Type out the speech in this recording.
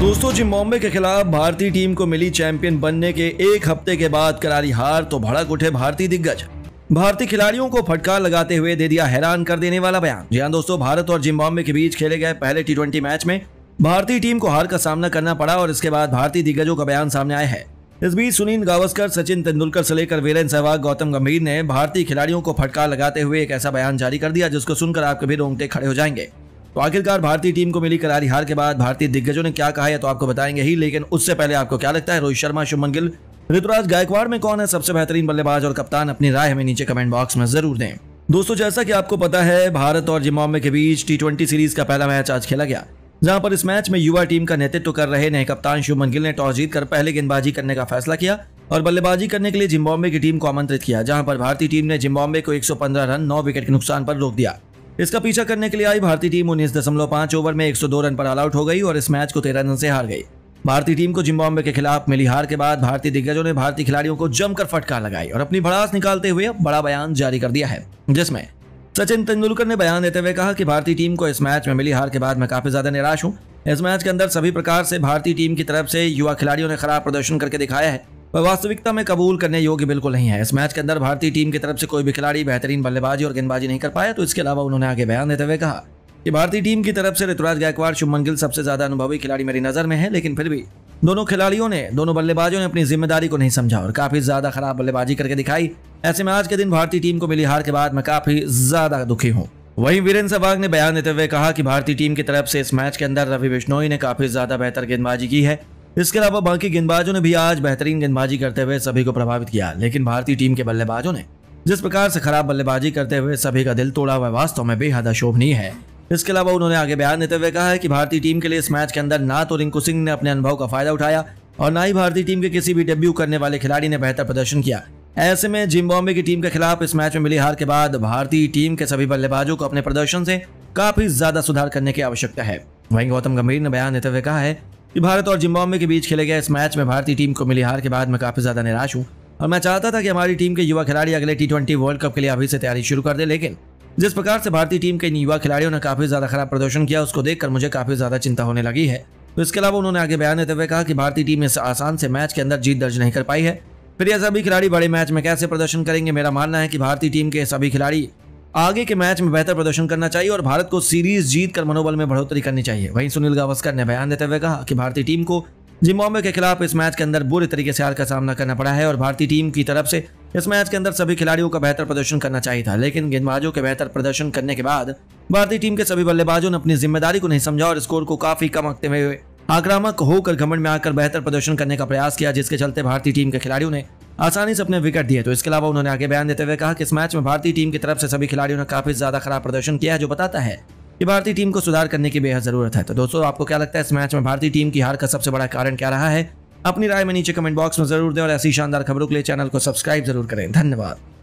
दोस्तों जिम्बाब्वे के खिलाफ भारतीय टीम को मिली चैंपियन बनने के एक हफ्ते के बाद करारी हार तो भड़क उठे भारतीय दिग्गज भारतीय खिलाड़ियों को फटकार लगाते हुए दे दिया हैरान कर देने वाला बयान जी हाँ दोस्तों भारत और जिम्बाब्वे के बीच खेले गए पहले टी मैच में भारतीय टीम को हार का सामना करना पड़ा और इसके बाद भारतीय दिग्गजों का बयान सामने आया है इस बीच सुनील गावस्कर सचिन तेंदुलकर से लेकर वीरेंद्र सहवाग गौतम गंभीर ने भारतीय खिलाड़ियों को फटकार लगाते हुए एक ऐसा बयान जारी कर दिया जिसको सुनकर आप कभी रोंगटे खड़े हो जाएंगे तो आखिरकार भारतीय टीम को मिली करारी हार के बाद भारतीय दिग्गजों ने क्या कहा है तो आपको बताएंगे ही लेकिन उससे पहले आपको क्या लगता है रोहित शर्मा शुभमन गिल ऋतुराज गायकवाड़ में कौन है सबसे बेहतरीन बल्लेबाज और कप्तान अपनी राय हमें नीचे कमेंट बॉक्स में जरूर दें दोस्तों जैसा कि आपको पता है भारत और जिम्बाब्वे के बीच टी सीरीज का पहला मैच आज खेला गया जहां पर इस मैच में युवा टीम का नेतृत्व कर रहे नए कप्तान शुभमन गिल ने टॉस जीतकर पहले गेंदबाजी करने का फैसला किया और बल्लेबाजी करने के लिए जिम्बाब्वे की टीम को आमंत्रित किया जहां पर भारतीय टीम ने जिम्बाब्वे को 115 रन 9 विकेट के नुकसान पर रोक दिया इसका पीछा करने के लिए आई भारतीय टीम उन्नीस दशमलव पांच ओवर में दो रन पर ऑल आउट हो गई और इस मैच को तेरह रन से हार गई भारतीय टीम को जिम्बाब्वे के खिलाफ मिली हार के बाद भारतीय दिग्गजों ने भारतीय खिलाड़ियों को जमकर फटकार लगाई और अपनी भड़ास निकालते हुए बड़ा बयान जारी कर दिया है जिसमें सचिन तेंदुलकर ने बयान देते हुए कहा कि भारतीय टीम को इस मैच में मिली हार के बाद मैं काफी ज्यादा निराश हूँ इस मैच के अंदर सभी प्रकार से भारतीय टीम की तरफ से युवा खिलाड़ियों ने खराब प्रदर्शन करके दिखाया है वह वास्तविकता में कबूल करने योग्य बिल्कुल नहीं है इस मैच के अंदर भारतीय टीम की तरफ से कोई भी खिलाड़ी बेहतरीन बल्लेबाजी और गेंदबाजी नहीं कर पाया तो इसके अलावा उन्होंने आगे बयान देते हुए कहा कि भारतीय टीम की तरफ से ऋतुराज गायकवाड़ शुभमन गिल सबसे ज्यादा अनुभवी खिलाड़ी मेरी नजर में है लेकिन फिर भी दोनों खिलाड़ियों ने दोनों बल्लेबाजों ने अपनी जिम्मेदारी को नहीं समझा और काफी ज्यादा खराब बल्लेबाजी करके दिखाई ऐसे में आज के दिन भारतीय टीम को मिली हार के बाद मैं काफी ज्यादा दुखी हूँ वहीं वीरेंद्र सहवाग ने बयान देते हुए कहा कि भारतीय टीम की तरफ से इस मैच के अंदर रवि बिश्नोई ने काफी ज्यादा बेहतर गेंदबाजी की है इसके अलावा बाकी गेंदबाजों ने भी आज बेहतरीन गेंदबाजी करते हुए सभी को प्रभावित किया लेकिन भारतीय टीम के बल्लेबाजों ने जिस प्रकार से खराब बल्लेबाजी करते हुए सभी का दिल तोड़ा हुआ वास्तव में बेहद अशोभनीय है इसके अलावा उन्होंने आगे बयान देते हुए कहा है कि भारतीय टीम के लिए इस मैच के अंदर ना तो रिंकू सिंह ने अपने अनुभव का फायदा उठाया और ना ही भारतीय टीम के किसी भी डेब्यू करने वाले खिलाड़ी ने बेहतर प्रदर्शन किया ऐसे में जिम्बॉम्बे की टीम के खिलाफ इस मैच में मिली हार के बाद भारतीय टीम के सभी बल्लेबाजों को अपने प्रदर्शन से काफी ज्यादा सुधार करने की आवश्यकता है वहीं गौतम गंभीर ने बयान देते हुए कहा है कि भारत और जिम्बाब्वे के बीच खेले गए इस मैच में भारतीय टीम को मिली हार के बाद मैं काफ़ी ज़्यादा निराश हूँ और मैं चाहता था कि हमारी टीम के युवा खिलाड़ी अगले टी वर्ल्ड कप के लिए अभी से तैयारी शुरू कर दे लेकिन जिस प्रकार से भारतीय टीम के युवा खिलाड़ियों ने काफ़ी ज़्यादा खराब प्रदर्शन किया उसको देखकर मुझे काफ़ी ज़्यादा चिंता होने लगी है तो इसके अलावा उन्होंने आगे बयान देते हुए कहा कि भारतीय टीम इस आसान से मैच के अंदर जीत दर्ज नहीं कर पाई है फिर यह सभी खिलाड़ी बड़े मैच में कैसे प्रदर्शन करेंगे मेरा मानना है कि भारतीय टीम के सभी खिलाड़ी आगे के मैच में बेहतर प्रदर्शन करना चाहिए और भारत को सीरीज जीत कर मनोबल में बढ़ोतरी करनी चाहिए वहीं सुनील गावस्कर ने बयान देते हुए कहा कि भारतीय टीम को जिम्बाब्वे के खिलाफ इस मैच के अंदर बुरे तरीके से हार का सामना करना पड़ा है और भारतीय टीम की तरफ से इस मैच के अंदर सभी खिलाड़ियों का बेहतर प्रदर्शन करना चाहिए था लेकिन गेंदबाजों के बेहतर प्रदर्शन करने के बाद भारतीय टीम के सभी बल्लेबाजों ने अपनी जिम्मेदारी को नहीं समझा और स्कोर को काफी कम रखते हुए आक्रामक होकर घमंड में आकर बेहतर प्रदर्शन करने का प्रयास किया जिसके चलते भारतीय टीम के खिलाड़ियों ने आसानी से अपने विकेट दिए तो इसके अलावा उन्होंने आगे बयान देते हुए कहा कि इस मैच में भारतीय टीम की तरफ से सभी खिलाड़ियों ने काफी ज्यादा खराब प्रदर्शन किया है जो बताता है कि भारतीय टीम को सुधार करने की बेहद जरूरत है तो दोस्तों आपको क्या लगता है इस मैच में भारतीय टीम की हार का सबसे बड़ा कारण क्या रहा है अपनी राय में नीचे कमेंट बॉक्स में जरूर दें और ऐसी शानदार खबरों के लिए चैनल को सब्सक्राइब जरूर करें धन्यवाद